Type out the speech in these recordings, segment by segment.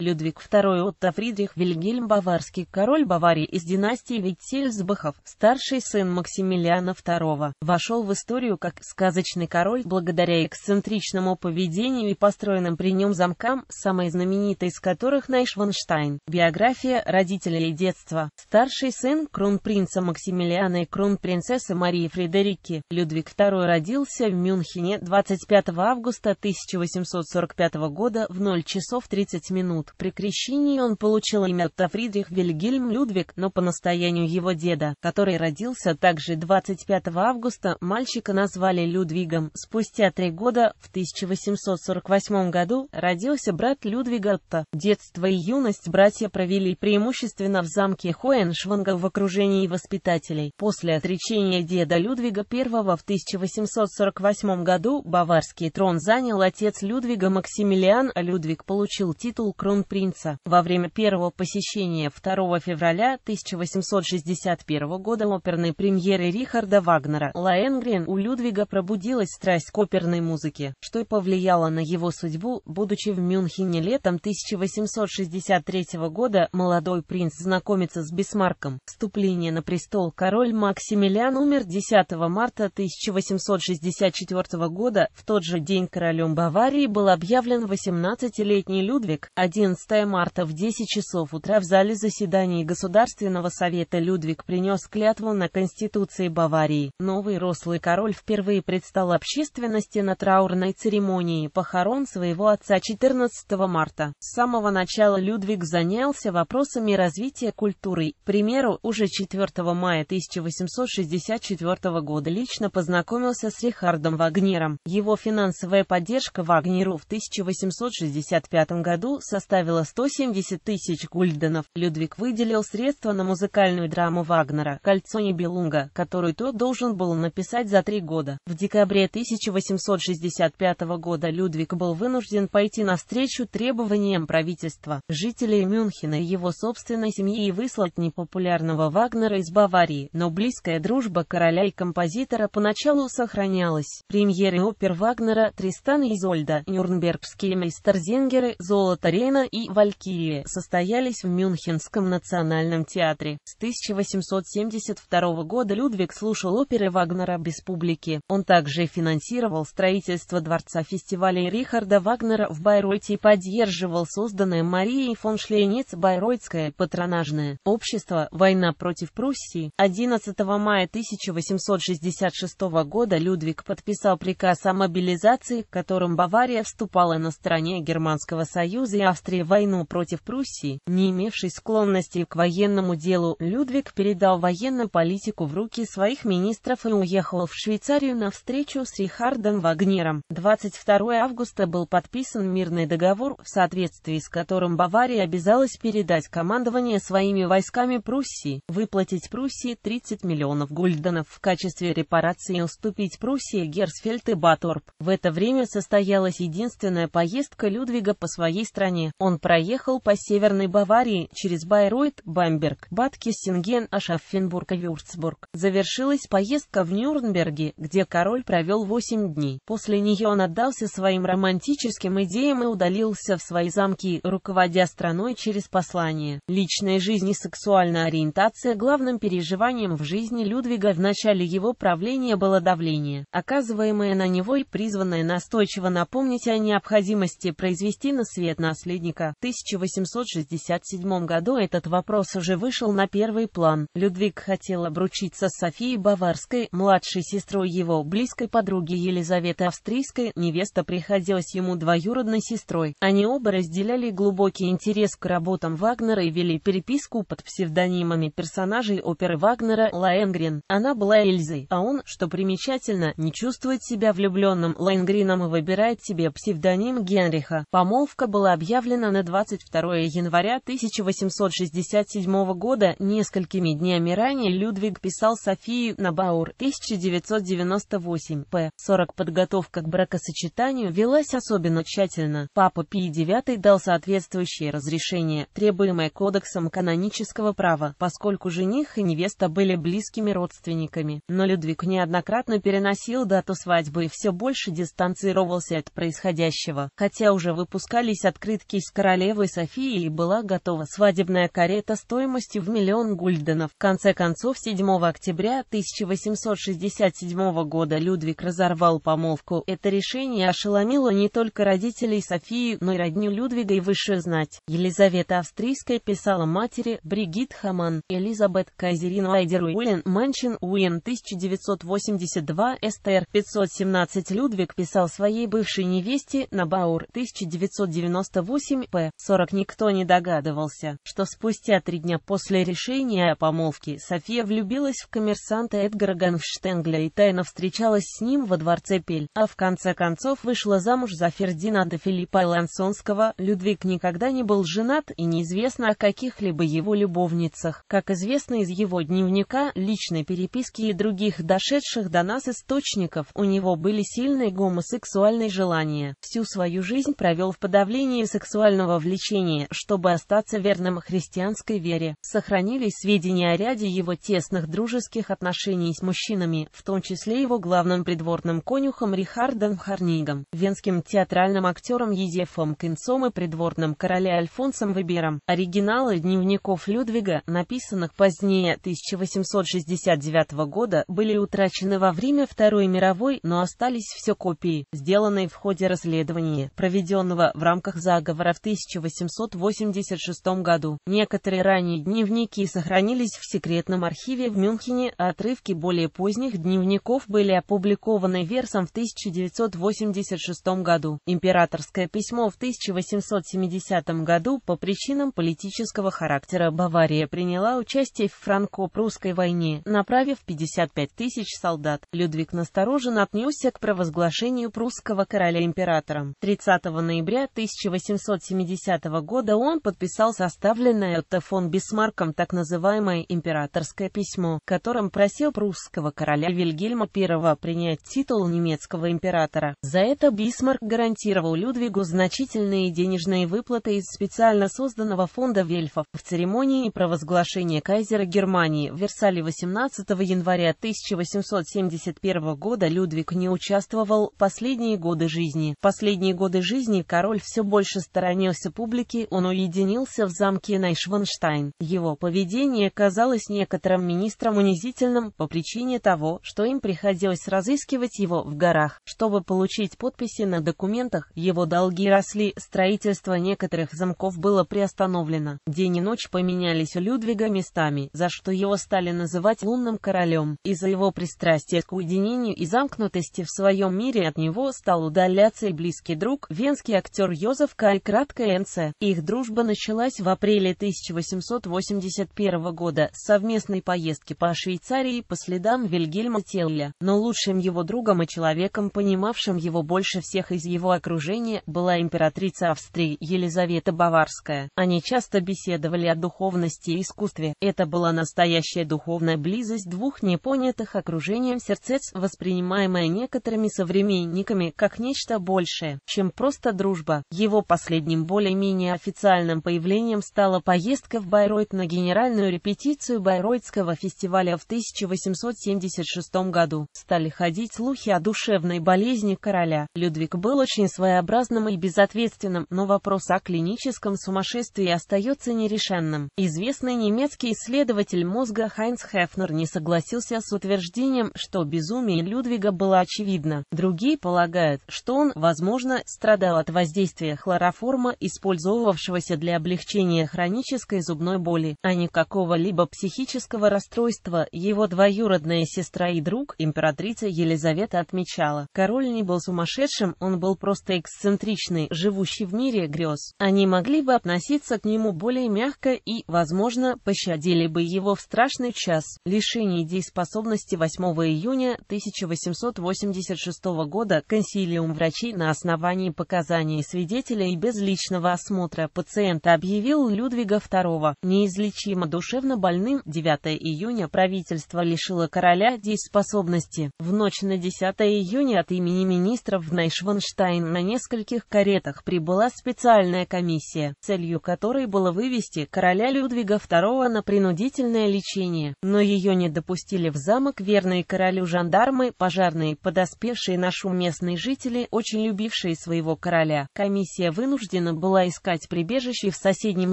Людвиг II Отто Фридрих Вильгельм Баварский, король Баварии из династии Витсельсбахов, старший сын Максимилиана II, вошел в историю как сказочный король благодаря эксцентричному поведению и построенным при нем замкам, самой знаменитой из которых Найшванштайн. Биография родителей и детства. Старший сын кронпринца Максимилиана и кронпринцессы Марии Фредерики. Людвиг II родился в Мюнхене 25 августа 1845 года в 0 часов 30 минут при крещении он получил имя Отто Вильгельм Людвиг, но по настоянию его деда, который родился также 25 августа, мальчика назвали Людвигом. Спустя три года, в 1848 году, родился брат Людвига Отто. Детство и юность братья провели преимущественно в замке Хоеншванга в окружении воспитателей. После отречения деда Людвига I в 1848 году баварский трон занял отец Людвига Максимилиан, а Людвиг получил титул крон кронпринца. Во время первого посещения 2 февраля 1861 года оперной премьеры Рихарда Вагнера Лаэнгрен у Людвига пробудилась страсть к оперной музыке, что и повлияло на его судьбу, будучи в Мюнхене летом 1863 года, молодой принц знакомится с Бисмарком. Вступление на престол король Максимилиан умер 10 марта 1864 года, в тот же день королем Баварии был объявлен 18-летний Людвиг, один 11 марта в 10 часов утра в зале заседаний Государственного совета Людвиг принес клятву на Конституции Баварии. Новый рослый король впервые предстал общественности на траурной церемонии похорон своего отца 14 марта. С самого начала Людвиг занялся вопросами развития культуры. К примеру, уже 4 мая 1864 года лично познакомился с Рихардом Вагнером. Его финансовая поддержка Вагнеру в 1865 году составила составила 170 тысяч гульденов. Людвиг выделил средства на музыкальную драму Вагнера «Кольцо Небелунга», которую тот должен был написать за три года. В декабре 1865 года Людвиг был вынужден пойти навстречу требованиям правительства, жителей Мюнхена и его собственной семьи и выслать непопулярного Вагнера из Баварии, но близкая дружба короля и композитора поначалу сохранялась. Премьеры опер Вагнера «Тристан и Изольда», «Нюрнбергские мейстерзингеры», «Золото Рейна» Анна и Валькирия состоялись в Мюнхенском национальном театре. С 1872 года Людвиг слушал оперы Вагнера без публики. Он также финансировал строительство дворца фестивалей Рихарда Вагнера в Байройте и поддерживал созданное Марией фон Шлейниц Байройтское патронажное общество «Война против Пруссии». 11 мая 1866 года Людвиг подписал приказ о мобилизации, которым Бавария вступала на стороне Германского Союза и Австрии. Австрии войну против Пруссии, не имевший склонности к военному делу, Людвиг передал военную политику в руки своих министров и уехал в Швейцарию на встречу с Рихардом Вагнером. 22 августа был подписан мирный договор, в соответствии с которым Бавария обязалась передать командование своими войсками Пруссии, выплатить Пруссии 30 миллионов гульденов в качестве репарации и уступить Пруссии Герсфельд и Баторп. В это время состоялась единственная поездка Людвига по своей стране. Он проехал по Северной Баварии через Байройт, Бамберг, Бад Бадкиссинген, Ашаффенбург и Вюрцбург. Завершилась поездка в Нюрнберге, где король провел 8 дней. После нее он отдался своим романтическим идеям и удалился в свои замки, руководя страной через послание. Личная жизнь и сексуальная ориентация главным переживанием в жизни Людвига в начале его правления было давление, оказываемое на него и призванное настойчиво напомнить о необходимости произвести на свет наследника художника. В 1867 году этот вопрос уже вышел на первый план. Людвиг хотел обручиться с Софией Баварской, младшей сестрой его близкой подруги Елизаветы Австрийской. Невеста приходилась ему двоюродной сестрой. Они оба разделяли глубокий интерес к работам Вагнера и вели переписку под псевдонимами персонажей оперы Вагнера Лаенгрин. Она была Эльзой, а он, что примечательно, не чувствует себя влюбленным Лаенгрином и выбирает себе псевдоним Генриха. Помолвка была объявлена отправлена на 22 января 1867 года. Несколькими днями ранее Людвиг писал Софии Набаур 1998 п. 40. Подготовка к бракосочетанию велась особенно тщательно. Папа Пий IX дал соответствующее разрешение, требуемое кодексом канонического права, поскольку жених и невеста были близкими родственниками. Но Людвиг неоднократно переносил дату свадьбы и все больше дистанцировался от происходящего, хотя уже выпускались открытки с с королевой Софией была готова свадебная карета стоимостью в миллион гульденов. В конце концов, 7 октября 1867 года Людвиг разорвал помолвку. Это решение ошеломило не только родителей Софии, но и родню Людвига и высшую знать. Елизавета Австрийская писала матери Бригит Хаман, Элизабет Кайзерин Уайдер Уиллен Мэнчин Уин 1982 СТР 517 Людвиг писал своей бывшей невесте Набаур 1998 семь П-40 никто не догадывался, что спустя три дня после решения о помолвке София влюбилась в коммерсанта Эдгара Ганфштенгля и тайно встречалась с ним во дворце Пель, а в конце концов вышла замуж за Фердинанда Филиппа Лансонского. Людвиг никогда не был женат и неизвестно о каких-либо его любовницах. Как известно из его дневника, личной переписки и других дошедших до нас источников, у него были сильные гомосексуальные желания. Всю свою жизнь провел в подавлении сексуальных сексуального влечения, чтобы остаться верным христианской вере. Сохранились сведения о ряде его тесных дружеских отношений с мужчинами, в том числе его главным придворным конюхом Рихардом Харнигом, венским театральным актером Езефом Кинцом и придворным короля Альфонсом Вебером. Оригиналы дневников Людвига, написанных позднее 1869 года, были утрачены во время Второй мировой, но остались все копии, сделанные в ходе расследования, проведенного в рамках заговора в 1886 году. Некоторые ранние дневники сохранились в секретном архиве в Мюнхене, а отрывки более поздних дневников были опубликованы Версом в 1986 году. Императорское письмо в 1870 году по причинам политического характера Бавария приняла участие в франко-прусской войне, направив 55 тысяч солдат. Людвиг настороженно отнесся к провозглашению прусского короля императором. 30 ноября 1870 1970 года он подписал составленное Отто фон Бисмарком так называемое императорское письмо, которым просил прусского короля Вильгельма I принять титул немецкого императора. За это Бисмарк гарантировал Людвигу значительные денежные выплаты из специально созданного фонда Вельфов. В церемонии провозглашения кайзера Германии в Версале 18 января 1871 года Людвиг не участвовал последние годы жизни. последние годы жизни король все больше старается понесся публике, он уединился в замке Найшванштайн. Его поведение казалось некоторым министрам унизительным по причине того, что им приходилось разыскивать его в горах. Чтобы получить подписи на документах, его долги росли, строительство некоторых замков было приостановлено. День и ночь поменялись у Людвига местами, за что его стали называть «лунным королем». Из-за его пристрастия к уединению и замкнутости в своем мире от него стал удаляться и близкий друг, венский актер Йозеф Кайкра краткое НЦ. Их дружба началась в апреле 1881 года с совместной поездки по Швейцарии по следам Вильгельма Телля, но лучшим его другом и человеком, понимавшим его больше всех из его окружения, была императрица Австрии Елизавета Баварская. Они часто беседовали о духовности и искусстве. Это была настоящая духовная близость двух непонятых окружением сердец, воспринимаемая некоторыми современниками как нечто большее, чем просто дружба. Его последний последним более-менее официальным появлением стала поездка в Байройт на генеральную репетицию Байройтского фестиваля в 1876 году. Стали ходить слухи о душевной болезни короля. Людвиг был очень своеобразным и безответственным, но вопрос о клиническом сумасшествии остается нерешенным. Известный немецкий исследователь мозга Хайнц Хефнер не согласился с утверждением, что безумие Людвига было очевидно. Другие полагают, что он, возможно, страдал от воздействия хлороформа фарма, использовавшегося для облегчения хронической зубной боли, а не какого-либо психического расстройства, его двоюродная сестра и друг, императрица Елизавета отмечала. Король не был сумасшедшим, он был просто эксцентричный, живущий в мире грез. Они могли бы относиться к нему более мягко и, возможно, пощадили бы его в страшный час. Лишение дееспособности 8 июня 1886 года консилиум врачей на основании показаний свидетелей без личного осмотра пациента объявил Людвига II неизлечимо душевно больным. 9 июня правительство лишило короля дееспособности. В ночь на 10 июня от имени министров в Найшванштайн на нескольких каретах прибыла специальная комиссия, целью которой было вывести короля Людвига II на принудительное лечение. Но ее не допустили в замок верные королю жандармы, пожарные, подоспевшие нашу местные жители, очень любившие своего короля. Комиссия вынуждена вынуждена была искать прибежище в соседнем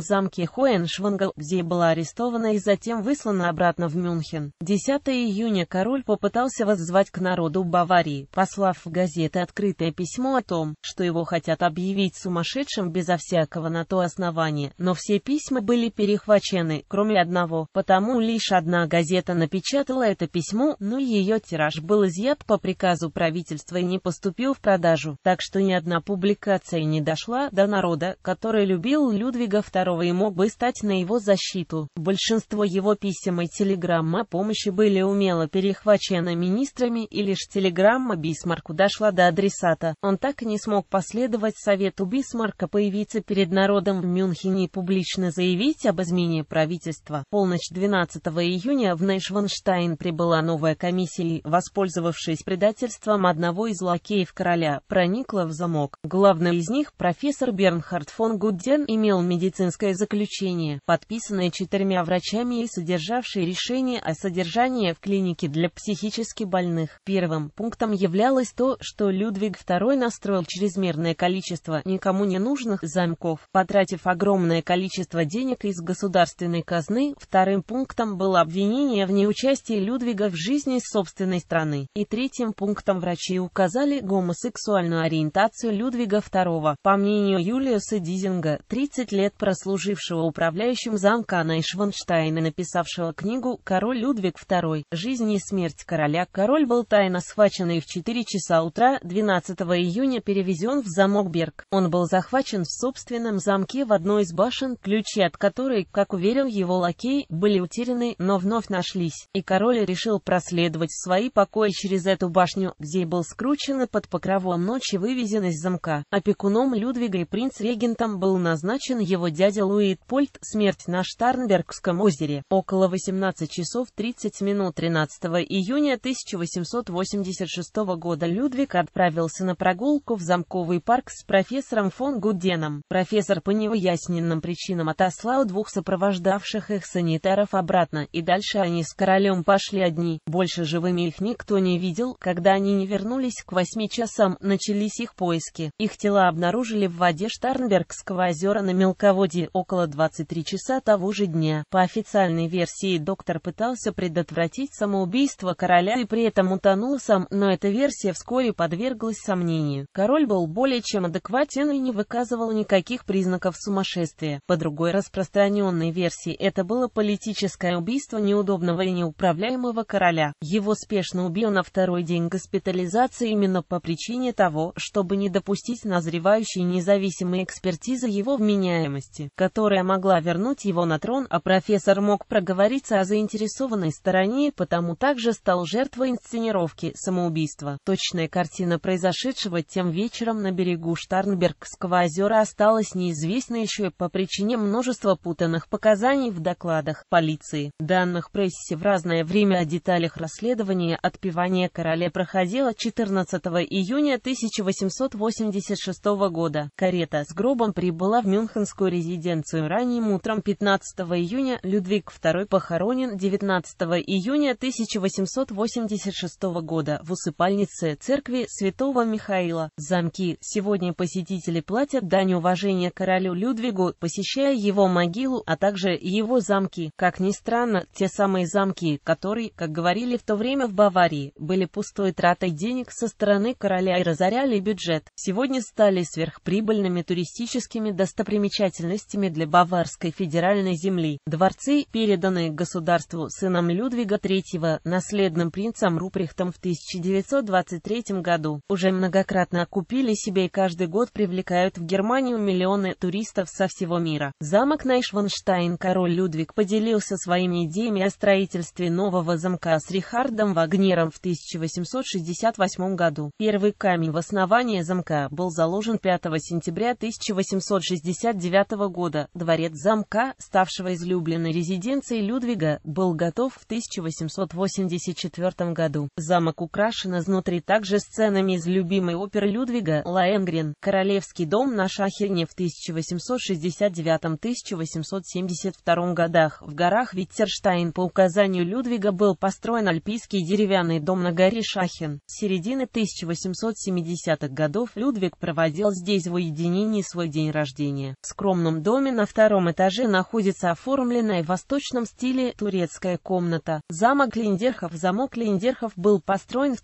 замке Хоеншвангл, где была арестована и затем выслана обратно в Мюнхен. 10 июня король попытался воззвать к народу Баварии, послав в газеты открытое письмо о том, что его хотят объявить сумасшедшим безо всякого на то основания, но все письма были перехвачены, кроме одного, потому лишь одна газета напечатала это письмо, но ее тираж был изъят по приказу правительства и не поступил в продажу, так что ни одна публикация не дошла до нас народа, который любил Людвига II и мог бы стать на его защиту. Большинство его писем и телеграмм о помощи были умело перехвачены министрами и лишь телеграмма Бисмарку дошла до адресата. Он так и не смог последовать совету Бисмарка появиться перед народом в Мюнхене и публично заявить об измене правительства. Полночь 12 июня в Нейшванштайн прибыла новая комиссия и, воспользовавшись предательством одного из лакеев короля, проникла в замок. Главным из них профессор Бернхард фон Гудден имел медицинское заключение, подписанное четырьмя врачами и содержавшее решение о содержании в клинике для психически больных. Первым пунктом являлось то, что Людвиг II настроил чрезмерное количество никому не нужных замков, потратив огромное количество денег из государственной казны. Вторым пунктом было обвинение в неучастии Людвига в жизни собственной страны. И третьим пунктом врачи указали гомосексуальную ориентацию Людвига II. По мнению Юлиуса Дизинга, 30 лет прослужившего управляющим замка Найшванштайна, написавшего книгу «Король Людвиг II. Жизнь и смерть короля». Король был тайно схвачен и в 4 часа утра 12 июня перевезен в замок Берг. Он был захвачен в собственном замке в одной из башен, ключи от которой, как уверил его лакей, были утеряны, но вновь нашлись, и король решил проследовать в свои покои через эту башню, где был скручен и под покровом ночи вывезен из замка. Опекуном Людвига и принц-регентом был назначен его дядя Луид Луитпольд, смерть на Штарнбергском озере, около 18 часов 30 минут 13 июня 1886 года Людвиг отправился на прогулку в замковый парк с профессором фон Гуденом. Профессор по неуясненным причинам отослал двух сопровождавших их санитаров обратно, и дальше они с королем пошли одни. Больше живыми их никто не видел, когда они не вернулись к 8 часам, начались их поиски. Их тела обнаружили в воде высоте Штарнбергского озера на мелководье около 23 часа того же дня. По официальной версии доктор пытался предотвратить самоубийство короля и при этом утонул сам, но эта версия вскоре подверглась сомнению. Король был более чем адекватен и не выказывал никаких признаков сумасшествия. По другой распространенной версии это было политическое убийство неудобного и неуправляемого короля. Его спешно убил на второй день госпитализации именно по причине того, чтобы не допустить назревающей независимости независимой экспертизы его вменяемости, которая могла вернуть его на трон, а профессор мог проговориться о заинтересованной стороне, потому также стал жертвой инсценировки самоубийства. Точная картина произошедшего тем вечером на берегу Штарнбергского озера осталась неизвестной еще и по причине множества путанных показаний в докладах полиции, данных прессе в разное время о деталях расследования отпевания короля проходило 14 июня 1886 года. Карета света с гробом прибыла в мюнхенскую резиденцию ранним утром 15 июня. Людвиг II похоронен 19 июня 1886 года в усыпальнице церкви святого Михаила. Замки. Сегодня посетители платят дань уважения королю Людвигу, посещая его могилу, а также его замки. Как ни странно, те самые замки, которые, как говорили в то время в Баварии, были пустой тратой денег со стороны короля и разоряли бюджет, сегодня стали сверхприбыльными важными туристическими достопримечательностями для Баварской федеральной земли. Дворцы, переданные государству сыном Людвига III, наследным принцем Руприхтом в 1923 году, уже многократно окупили себе и каждый год привлекают в Германию миллионы туристов со всего мира. Замок Найшванштайн король Людвиг поделился своими идеями о строительстве нового замка с Рихардом Вагнером в 1868 году. Первый камень в основании замка был заложен 5 сентября февраля 1869 года дворец замка, ставшего излюбленной резиденцией Людвига, был готов в 1884 году. Замок украшен изнутри также сценами из любимой оперы Людвига «Лаэнгрен», «Королевский дом на Шахельне» в 1869-1872 годах. В горах Виттерштайн по указанию Людвига был построен альпийский деревянный дом на горе Шахен. С середины 1870-х годов Людвиг проводил здесь в уединении уединении свой день рождения. В скромном доме на втором этаже находится оформленная в восточном стиле турецкая комната. Замок Линдерхов Замок Линдерхов был построен в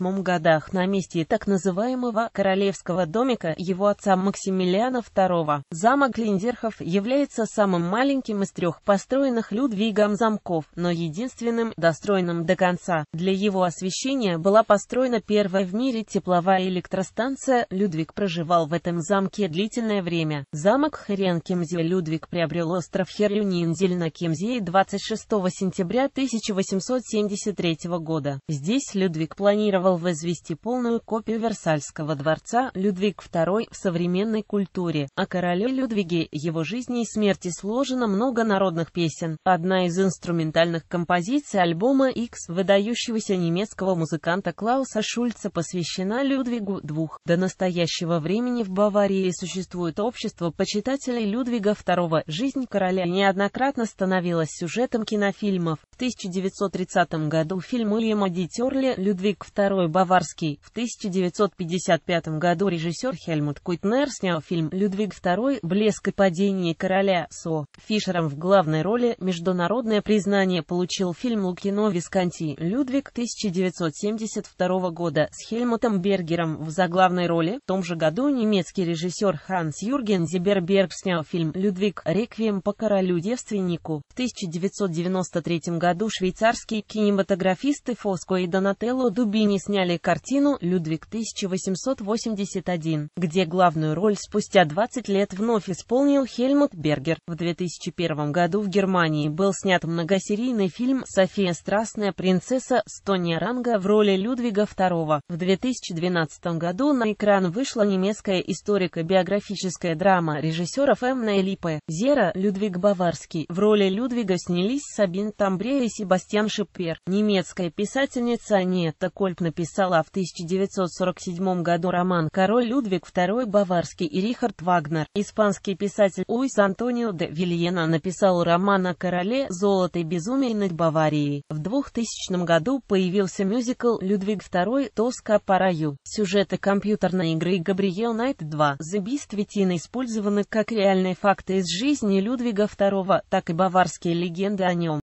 1874-1878 годах на месте так называемого королевского домика его отца Максимилиана II. Замок Линдерхов является самым маленьким из трех построенных Людвигом замков, но единственным, достроенным до конца. Для его освещения была построена первая в мире тепловая электростанция. Людвиг проживал в этом замке длительное время. Замок Херенкемзе Людвиг приобрел остров Херюнинзель на Кемзее 26 сентября 1873 года. Здесь Людвиг планировал возвести полную копию Версальского дворца Людвиг II в современной культуре. О а короле Людвиге, его жизни и смерти сложено много народных песен. Одна из инструментальных композиций альбома X выдающегося немецкого музыканта Клауса Шульца посвящена посвящена Людвигу II. До настоящего времени в Баварии существует общество почитателей Людвига II. Жизнь короля неоднократно становилась сюжетом кинофильмов. В 1930 году фильм Уильяма Ди «Людвиг II Баварский». В 1955 году режиссер Хельмут Куйтнер снял фильм «Людвиг II. Блеск и падение короля» со Фишером в главной роли. Международное признание получил фильм Лукино Висконти «Людвиг» 1972 года с Хельмутом Фрэнком Бергером в заглавной роли. В том же году немецкий режиссер Ханс Юрген Зиберберг снял фильм «Людвиг. Реквием по королю-девственнику». В 1993 году швейцарские кинематографисты Фоско и Донателло Дубини сняли картину «Людвиг 1881», где главную роль спустя 20 лет вновь исполнил Хельмут Бергер. В 2001 году в Германии был снят многосерийный фильм «София Страстная принцесса» Стония Ранга в роли Людвига II. В 2000 2012 году на экран вышла немецкая историко-биографическая драма режиссеров Эмна Элипе, Зера, Людвиг Баварский. В роли Людвига снялись Сабин Тамбре и Себастьян Шипер. Немецкая писательница Нета Кольп написала в 1947 году роман «Король Людвиг II Баварский» и Рихард Вагнер. Испанский писатель Уис Антонио де Вильена написал роман о короле «Золотой и безумие над Баварией». В 2000 году появился мюзикл «Людвиг II. Тоска. Пора раю. Сюжеты компьютерной игры Габриэл Найт 2 The Beast Витина использованы как реальные факты из жизни Людвига II, так и баварские легенды о нем.